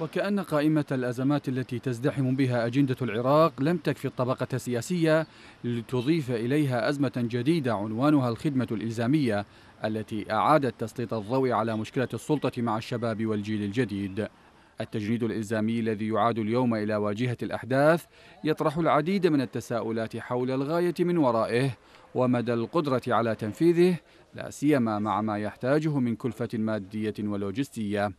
وكأن قائمة الأزمات التي تزدحم بها أجندة العراق لم تكفي الطبقة السياسية لتضيف إليها أزمة جديدة عنوانها الخدمة الإلزامية التي أعادت تسليط الضوء على مشكلة السلطة مع الشباب والجيل الجديد التجنيد الإلزامي الذي يعاد اليوم إلى واجهة الأحداث يطرح العديد من التساؤلات حول الغاية من ورائه ومدى القدرة على تنفيذه لا سيما مع ما يحتاجه من كلفة مادية ولوجستية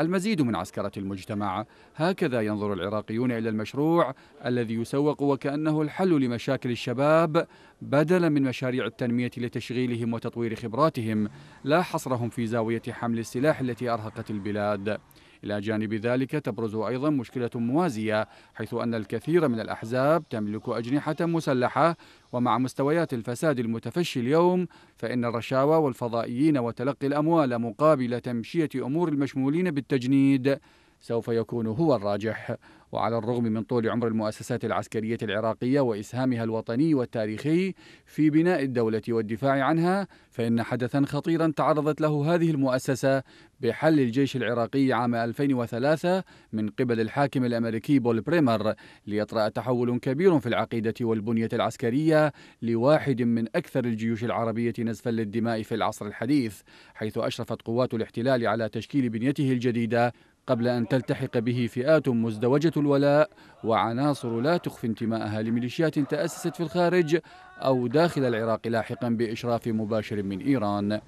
المزيد من عسكرة المجتمع هكذا ينظر العراقيون إلى المشروع الذي يسوق وكأنه الحل لمشاكل الشباب بدلا من مشاريع التنمية لتشغيلهم وتطوير خبراتهم لا حصرهم في زاوية حمل السلاح التي أرهقت البلاد إلى جانب ذلك تبرز أيضا مشكلة موازية حيث أن الكثير من الأحزاب تملك أجنحة مسلحة ومع مستويات الفساد المتفشي اليوم فإن الرشاوى والفضائيين وتلقي الأموال مقابل تمشية أمور المشمولين بالتجنيد سوف يكون هو الراجح وعلى الرغم من طول عمر المؤسسات العسكرية العراقية وإسهامها الوطني والتاريخي في بناء الدولة والدفاع عنها فإن حدثا خطيرا تعرضت له هذه المؤسسة بحل الجيش العراقي عام 2003 من قبل الحاكم الأمريكي بول بريمر ليطرأ تحول كبير في العقيدة والبنية العسكرية لواحد من أكثر الجيوش العربية نزفا للدماء في العصر الحديث حيث أشرفت قوات الاحتلال على تشكيل بنيته الجديدة قبل أن تلتحق به فئات مزدوجة الولاء وعناصر لا تخفي انتماءها لميليشيات تأسست في الخارج أو داخل العراق لاحقا بإشراف مباشر من إيران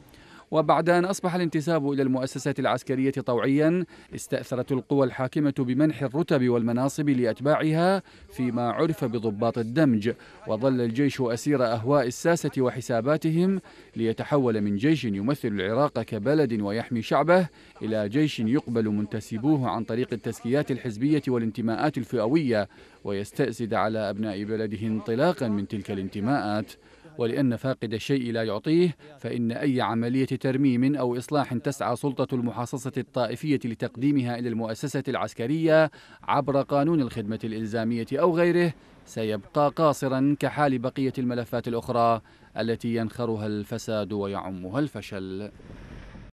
وبعد أن أصبح الانتساب إلى المؤسسات العسكرية طوعيا استأثرت القوى الحاكمة بمنح الرتب والمناصب لأتباعها فيما عرف بضباط الدمج وظل الجيش أسير أهواء الساسة وحساباتهم ليتحول من جيش يمثل العراق كبلد ويحمي شعبه إلى جيش يقبل منتسبوه عن طريق التزكيات الحزبية والانتماءات الفئوية ويستأسد على أبناء بلده انطلاقا من تلك الانتماءات ولأن فاقد الشيء لا يعطيه فإن أي عملية ترميم أو إصلاح تسعى سلطة المحاصصة الطائفية لتقديمها إلى المؤسسة العسكرية عبر قانون الخدمة الإلزامية أو غيره سيبقى قاصرا كحال بقية الملفات الأخرى التي ينخرها الفساد ويعمها الفشل